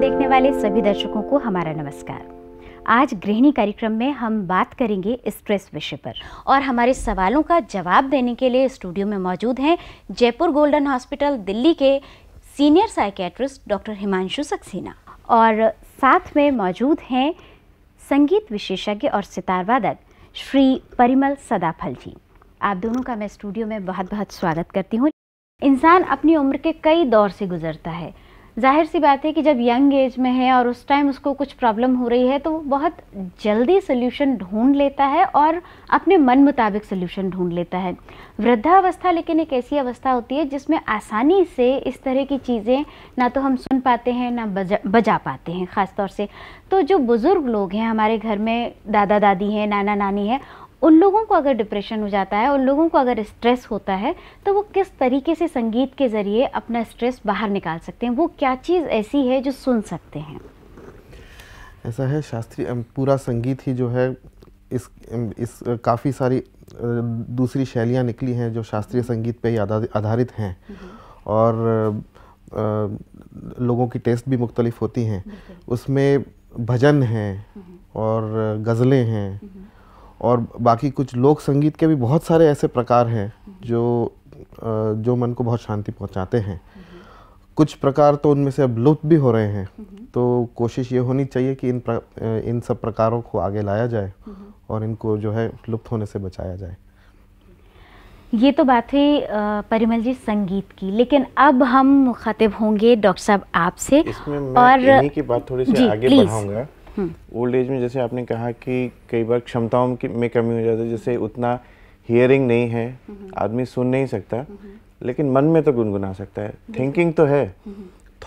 देखने वाले सभी दर्शकों को हमारा नमस्कार आज गृहिणी कार्यक्रम में हम बात करेंगे स्ट्रेस विषय पर और हमारे सवालों का जवाब देने के लिए स्टूडियो में मौजूद हैं जयपुर गोल्डन हॉस्पिटल दिल्ली के senior psychiatrist doctor Himanshu Saxena और साथ में मौजूद हैं संगीत विशेषज्ञ और सितार वादक श्री परिमल सदाफल जी आप दोनों का मैं स्टूडियो में बहुत बहुत स्वागत करती हूँ इंसान अपनी उम्र के कई दौर से गुजरता है जाहिर सी बात है कि जब यंग एज में है और उस टाइम उसको कुछ प्रॉब्लम हो रही है तो वो बहुत जल्दी सोल्यूशन ढूंढ लेता है और अपने मन मुताबिक सोल्यूशन ढूंढ लेता है वृद्धावस्था लेकिन एक ऐसी अवस्था होती है जिसमें आसानी से इस तरह की चीज़ें ना तो हम सुन पाते हैं ना बजा बजा पाते हैं ख़ासतौर से तो जो बुज़ुर्ग लोग हैं हमारे घर में दादा दादी हैं नाना नानी हैं उन लोगों को अगर डिप्रेशन हो जाता है उन लोगों को अगर स्ट्रेस होता है तो वो किस तरीके से संगीत के ज़रिए अपना स्ट्रेस बाहर निकाल सकते हैं वो क्या चीज़ ऐसी है जो सुन सकते हैं ऐसा है शास्त्रीय पूरा संगीत ही जो है इस इस काफ़ी सारी दूसरी शैलियाँ निकली हैं जो शास्त्रीय संगीत पर ही आधारित हैं हम्म। और लोगों की टेस्ट भी मुख्तलिफ होती हैं उसमें भजन हैं हम्म। और गज़लें हैं हम्म। और बाकी कुछ लोक संगीत के भी बहुत सारे ऐसे प्रकार हैं जो जो मन को बहुत शांति पहुंचाते हैं कुछ प्रकार तो उनमें से अब लुप्त भी हो रहे हैं तो कोशिश ये होनी चाहिए कि इन इन सब प्रकारों को आगे लाया जाए और इनको जो है लुप्त होने से बचाया जाए ये तो बात हुई परिमल जी संगीत की लेकिन अब हम मुखातिब होंगे डॉक्टर साहब आपसे और की बात थोड़ी सी आगे बढ़ाऊंगा ओल्ड हम्म। एज में जैसे आपने कहा कि कई बार क्षमताओं में कमी हो जाती है जैसे उतना हियरिंग नहीं है हम्म। आदमी सुन नहीं सकता हम्म। लेकिन मन में तो गुनगुना सकता है थिंकिंग तो है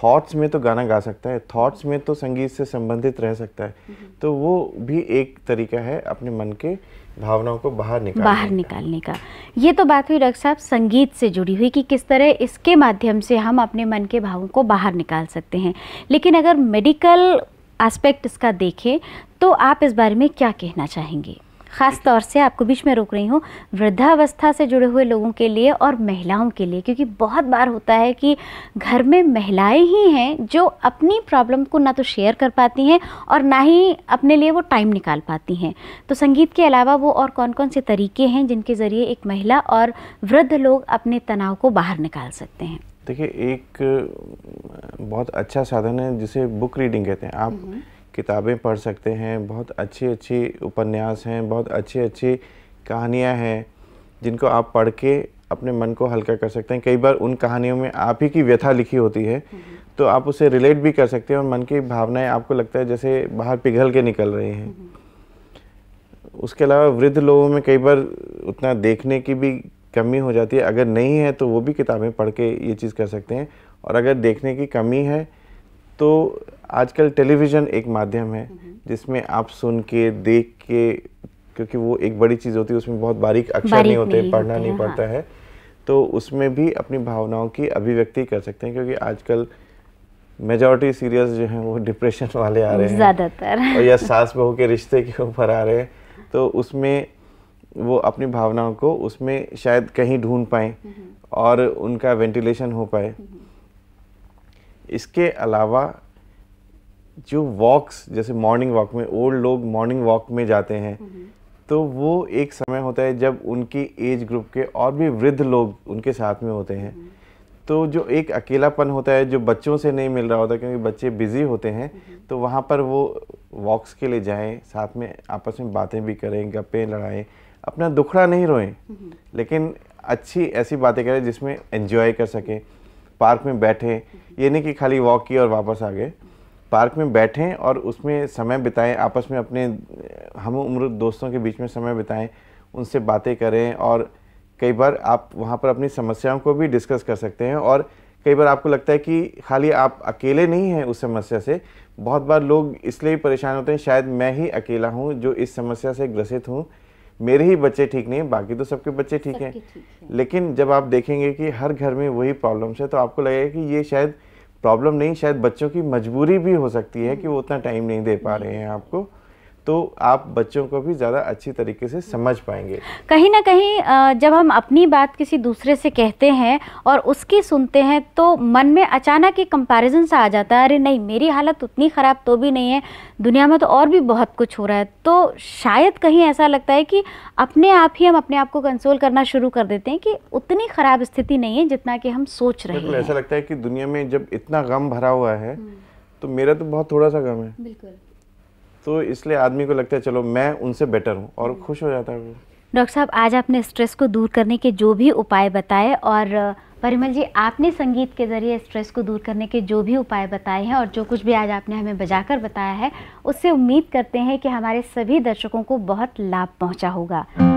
थॉट्स में तो गाना गा सकता है थॉट्स में तो संगीत से संबंधित रह सकता है तो वो भी एक तरीका है अपने मन के भावनाओं को बाहर निकालने बाहर निकालने का ये तो बात हुई डॉक्टर साहब संगीत से जुड़ी हुई कि किस तरह इसके माध्यम से हम अपने मन के भावों को बाहर निकाल सकते हैं लेकिन अगर मेडिकल एस्पेक्ट इसका देखें तो आप इस बारे में क्या कहना चाहेंगे ख़ास तौर से आपको बीच में रोक रही हूँ वृद्धावस्था से जुड़े हुए लोगों के लिए और महिलाओं के लिए क्योंकि बहुत बार होता है कि घर में महिलाएं ही हैं जो अपनी प्रॉब्लम को ना तो शेयर कर पाती हैं और ना ही अपने लिए वो टाइम निकाल पाती हैं तो संगीत के अलावा वो और कौन कौन से तरीके हैं जिनके ज़रिए एक महिला और वृद्ध लोग अपने तनाव को बाहर निकाल सकते हैं देखिए एक बहुत अच्छा साधन है जिसे बुक रीडिंग कहते हैं आप हम्म। किताबें पढ़ सकते हैं बहुत अच्छी अच्छी उपन्यास हैं बहुत अच्छी अच्छी कहानियाँ हैं जिनको आप पढ़ के अपने मन को हल्का कर सकते हैं कई बार उन कहानियों में आप ही की व्यथा लिखी होती है हम्म। तो आप उसे रिलेट भी कर सकते हैं और मन की भावनाएं आपको लगता है जैसे बाहर पिघल के निकल रही हैं हम्म। उसके अलावा वृद्ध लोगों में कई बार उतना देखने की भी कमी हो जाती है अगर नहीं है तो वो भी किताबें पढ़ के ये चीज़ कर सकते हैं और अगर देखने की कमी है तो आजकल टेलीविज़न एक माध्यम है हम्म। जिसमें आप सुन के देख के क्योंकि वो एक बड़ी चीज़ होती है उसमें बहुत बारीक अक्षर नहीं होते पढ़ना नहीं हाँ। पड़ता है तो उसमें भी अपनी भावनाओं की अभिव्यक्ति कर सकते हैं क्योंकि आजकल मेजॉरिटी सीरियल्स जो हैं वो डिप्रेशन वाले आ रहे हैं ज़्यादातर और या सास बहू के रिश्ते के ऊपर आ रहे हैं तो उसमें वो अपनी भावनाओं को उसमें शायद कहीं ढूंढ पाए और उनका वेंटिलेशन हो पाए इसके अलावा जो वॉक्स जैसे मॉर्निंग वॉक में ओल्ड लोग मॉर्निंग वॉक में जाते हैं तो वो एक समय होता है जब उनकी एज ग्रुप के और भी वृद्ध लोग उनके साथ में होते हैं तो जो एक अकेलापन होता है जो बच्चों से नहीं मिल रहा होता क्योंकि बच्चे बिजी होते हैं तो वहाँ पर वो वॉक्स के लिए जाएं साथ में आपस में बातें भी करें गप्पे लड़ाएं अपना दुखड़ा नहीं रोएं हम्म। लेकिन अच्छी ऐसी बातें करें जिसमें एंजॉय कर सकें पार्क में बैठें ये नहीं कि खाली वॉक किए और वापस आ गए पार्क में बैठें और उसमें समय बिताएं आपस में अपने हम उम्र दोस्तों के बीच में समय बिताएं उनसे बातें करें और कई बार आप वहाँ पर अपनी समस्याओं को भी डिस्कस कर सकते हैं और कई बार आपको लगता है कि खाली आप अकेले नहीं हैं उस समस्या से बहुत बार लोग इसलिए परेशान होते हैं शायद मैं ही अकेला हूँ जो इस समस्या से ग्रसित हूँ मेरे ही बच्चे ठीक नहीं है बाकी तो सबके बच्चे ठीक हैं लेकिन जब आप देखेंगे कि हर घर में वही प्रॉब्लम्स है तो आपको लगेगा कि ये शायद प्रॉब्लम नहीं शायद बच्चों की मजबूरी भी हो सकती है कि वो उतना टाइम नहीं दे पा रहे हैं आपको तो आप बच्चों को भी ज़्यादा अच्छी तरीके से समझ पाएंगे कहीं ना कहीं जब हम अपनी बात किसी दूसरे से कहते हैं और उसकी सुनते हैं तो मन में अचानक ही कंपैरिजन सा आ जाता है अरे नहीं मेरी हालत उतनी ख़राब तो भी नहीं है दुनिया में तो और भी बहुत कुछ हो रहा है तो शायद कहीं ऐसा लगता है कि अपने आप ही हम अपने आप को कंसोल करना शुरू कर देते हैं कि उतनी ख़राब स्थिति नहीं है जितना कि हम सोच रहे हैं ऐसा लगता है कि दुनिया में जब इतना गम भरा हुआ है हम्म। तो मेरा तो बहुत थोड़ा सा गम है बिल्कुल तो इसलिए आदमी को लगता है चलो मैं उनसे बेटर हूँ और खुश हो जाता है वो डॉक्टर साहब आज आपने स्ट्रेस को दूर करने के जो भी उपाय बताए और परिमल जी आपने संगीत के ज़रिए स्ट्रेस को दूर करने के जो भी उपाय बताए हैं और जो कुछ भी आज आपने हमें बजाकर बताया है उससे उम्मीद करते हैं कि हमारे सभी दर्शकों को बहुत लाभ पहुंचा होगा